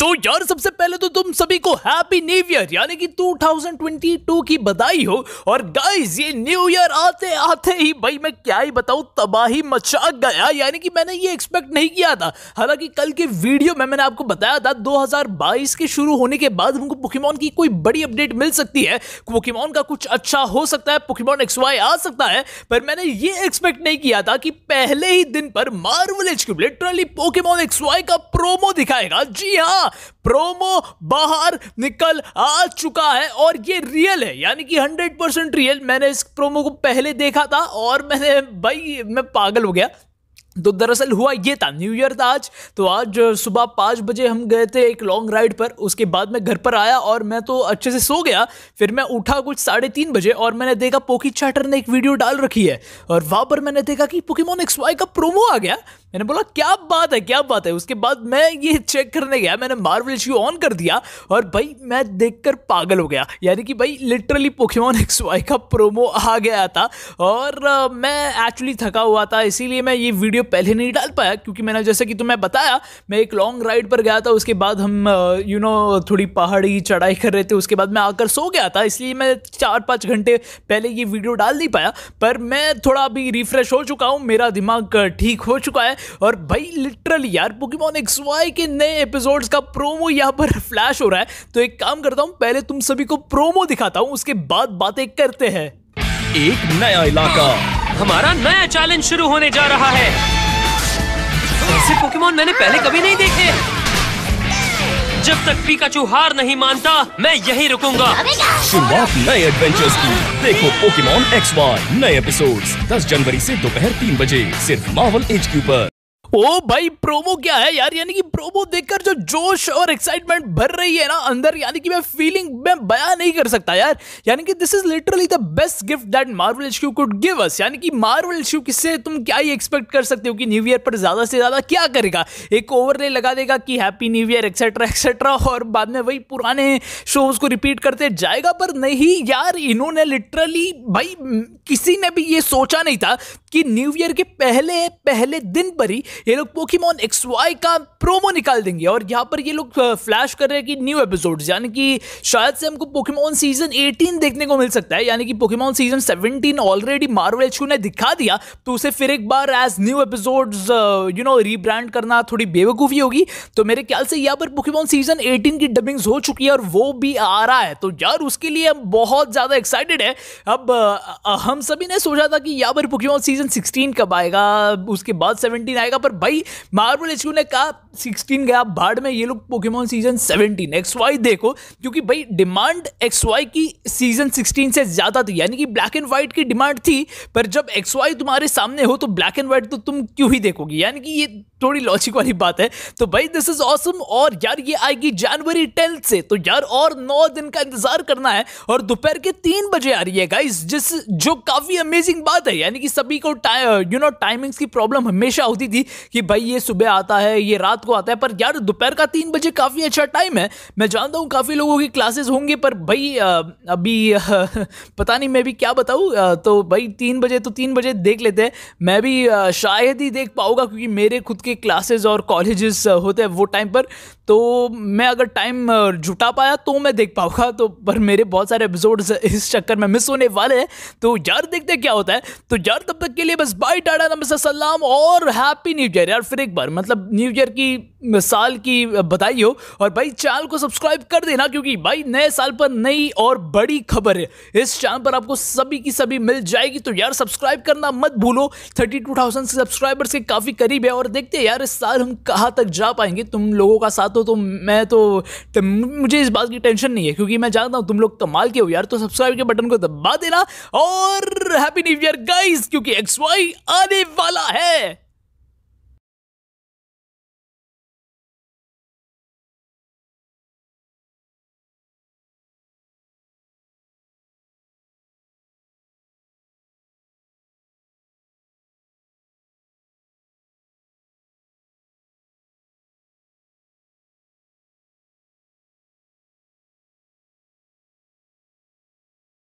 तो यार सबसे पहले तो तुम सभी को हैप्पी न्यू ईयर यानी कि 2022 की बधाई हो और गाइस ये न्यू ईयर आते आते ही भाई मैं क्या ही बताऊं तबाही मचा गया यानी कि मैंने ये एक्सपेक्ट नहीं किया था हालांकि कल के वीडियो में मैंने आपको बताया था 2022 के शुरू होने के बाद हमको पोकेमॉन की कोई बड़ी अपडेट मिल सकती है पोकेमॉन का कुछ अच्छा हो सकता है पोकेमॉन एक्स वाई आ सकता है पर मैंने ये एक्सपेक्ट नहीं किया था कि पहले ही दिन पर Marvel H literally Pokemon X Y का प्रोमो दिखाएगा जी हाँ प्रोमो बाहर निकल आ चुका है और ये रियल है यानी कि हंड्रेड परसेंट रियल मैंने इस प्रोमो को पहले देखा था और मैंने भाई मैं पागल हो गया तो दरअसल हुआ ये था न्यू ईयर था आज तो आज सुबह पाँच बजे हम गए थे एक लॉन्ग राइड पर उसके बाद मैं घर पर आया और मैं तो अच्छे से सो गया फिर मैं उठा कुछ साढ़े तीन बजे और मैंने देखा पोकी चैटर ने एक वीडियो डाल रखी है और वहाँ पर मैंने देखा कि पोकीमोन एक्स वाई का प्रोमो आ गया मैंने बोला क्या बात है क्या बात है उसके बाद मैं ये चेक करने गया मैंने मार्वल शू ऑन कर दिया और भाई मैं देखकर पागल हो गया यानी कि भाई लिटरली पोकेमॉन एक्स वाई का प्रोमो आ गया था और आ, मैं एक्चुअली थका हुआ था इसीलिए मैं ये वीडियो पहले नहीं डाल पाया क्योंकि मैंने जैसे कि तुम्हें बताया मैं एक लॉन्ग राइड पर गया था उसके बाद हम यू नो थोड़ी पहाड़ी चढ़ाई कर रहे थे उसके बाद मैं आकर सो गया था इसलिए मैं चार पाँच घंटे पहले ये वीडियो डाल नहीं पाया पर मैं थोड़ा अभी रिफ्रेश हो चुका हूँ मेरा दिमाग ठीक हो चुका है और भाई लिटरली यार पोकेमोन एक्स वाई के नए एपिसोड्स का प्रोमो यहाँ पर फ्लैश हो रहा है तो एक काम करता हूँ पहले तुम सभी को प्रोमो दिखाता हूँ उसके बाद बातें करते हैं एक नया इलाका हमारा नया चैलेंज शुरू होने जा रहा है ऐसे पोकेमोन मैंने पहले कभी नहीं देखे जब तक पिकाचू हार नहीं मानता मैं यही रुकूंगा शुरुआत नए एडवेंचर्स की देखो पोकेमोन एक्स वाई नए एपिसोड्स 10 जनवरी से दोपहर तीन बजे सिर्फ मावल एच क्यू पर ओ भाई प्रोमो क्या है यार यानी कि प्रोमो देखकर जो जोश और एक्साइटमेंट भर रही है ना अंदर यानी कि मैं फीलिंग मैं बयां नहीं कर सकता यार यानी कि this is literally the best gift that Marvel शू कुड गिव अस यानी कि मार्वल शू किससे तुम क्या ही एक्सपेक्ट कर सकते हो कि न्यू ईयर पर ज़्यादा से ज़्यादा क्या करेगा एक ओवरले लगा देगा कि happy new year etcetera etcetera और बाद में वही पुराने शोज को रिपीट करते जाएगा पर नहीं यार इन्होंने लिटरली भाई किसी ने भी ये सोचा नहीं था कि न्यू ईयर के पहले पहले दिन पर ही ये लोग पोकीमोन एक्स वाई का प्रोमो निकाल देंगे और यहाँ पर ये लोग फ्लैश कर रहे हैं कि न्यू एपिसोड्स यानी कि शायद से हमको पोकीमोन सीजन 18 देखने को मिल सकता है यानी कि Pokemon season 17 already Marvel H ने दिखा दिया तो उसे फिर एक बार as new episode you know rebrand करना थोड़ी बेवकूफ़ी होगी तो मेरे ख्याल से यहाँ पर पोकीमोन सीजन एटीन की डबिंग्स हो चुकी है और वो भी आ रहा है तो यार उसके लिए हम बहुत ज़्यादा एक्साइटेड है अब हम सभी ने सोचा था कि यहाँ पर पोकीमोन सीजन सीजन 16 कब आएगा उसके बाद 17 आएगा पर भाई मार्बल एच ने कहा सिक्सटीन गया बाद में ये लोग Pokemon season seventeen X Y देखो क्योंकि भाई डिमांड एक्स वाई की सीजन सिक्सटीन से ज़्यादा थी यानी कि ब्लैक एंड वाइट की डिमांड थी पर जब एक्स वाई तुम्हारे सामने हो तो ब्लैक एंड वाइट तो तुम क्यों ही देखोगे यानी कि ये थोड़ी लॉजिक वाली बात है तो भाई दिस इज ऑसम और यार ये आएगी जनवरी टेंथ से तो यार और नौ दिन का इंतजार करना है और दोपहर के तीन बजे आ रही है गाइस जिस जो काफी अमेजिंग बात है यानी कि सभी को यू नो टाइमिंग्स की प्रॉब्लम हमेशा होती थी कि भाई ये सुबह आता है ये रात रात को आता है पर यार दोपहर का तीन बजे काफ़ी अच्छा टाइम है मैं जानता हूँ काफ़ी लोगों की क्लासेस होंगी पर भाई अभी पता नहीं मैं भी क्या बताऊँ तो भाई तीन बजे तो तीन बजे देख लेते हैं मैं भी शायद ही देख पाऊँगा क्योंकि मेरे खुद के क्लासेज और कॉलेजेस होते हैं वो टाइम पर तो मैं अगर टाइम जुटा पाया तो मैं देख पाऊँगा तो पर मेरे बहुत सारे एपिसोड्स इस चक्कर में मिस होने वाले हैं तो यार देखते क्या होता है तो यार तब तक के लिए बस बाय टाटा नमस्ते सलाम और हैप्पी न्यू ईयर यार फिर एक बार मतलब न्यू ईयर की मिसाल की बताई हो और भाई चैनल को सब्सक्राइब कर देना क्योंकि भाई नए साल पर नई और बड़ी खबर है इस चैनल पर आपको सभी की सभी मिल जाएगी तो यार सब्सक्राइब करना मत भूलो थर्टी टू थाउजेंड सब्सक्राइबर्स के काफ़ी करीब है और देखते हैं यार इस साल हम कहाँ तक जा पाएंगे तुम लोगों का साथ हो तो मैं तो, तो मुझे इस बात की टेंशन नहीं है क्योंकि मैं जानता हूँ तुम लोग कमाल के हो यार तो सब्सक्राइब के बटन को दबा देना और हैप्पी न्यू ईयर गाइज क्योंकि एक्स वाई आने वाला है